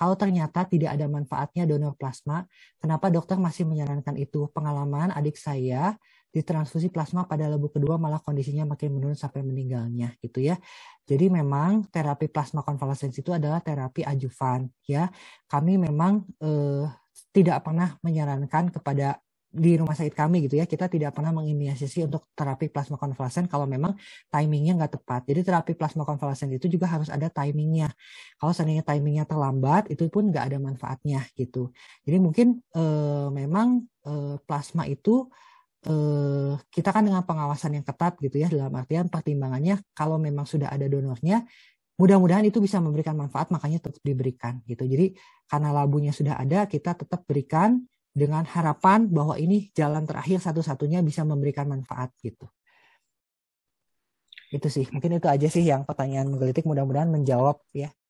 kalau ternyata tidak ada manfaatnya donor plasma, kenapa dokter masih menyarankan itu? Pengalaman adik saya di transfusi plasma pada lebu kedua malah kondisinya makin menurun sampai meninggalnya gitu ya. Jadi memang terapi plasma konvalesensi itu adalah terapi ajuvan ya. Kami memang eh, tidak pernah menyarankan kepada di rumah sakit kami gitu ya kita tidak pernah menginisiasi untuk terapi plasma konvalesen kalau memang timingnya nggak tepat jadi terapi plasma konvalesen itu juga harus ada timingnya kalau seandainya timingnya terlambat itu pun nggak ada manfaatnya gitu jadi mungkin eh, memang eh, plasma itu eh, kita kan dengan pengawasan yang ketat gitu ya dalam artian pertimbangannya kalau memang sudah ada donornya mudah-mudahan itu bisa memberikan manfaat makanya tetap diberikan gitu jadi karena labunya sudah ada kita tetap berikan dengan harapan bahwa ini jalan terakhir satu-satunya bisa memberikan manfaat gitu. Itu sih, mungkin itu aja sih yang pertanyaan menggelitik mudah-mudahan menjawab ya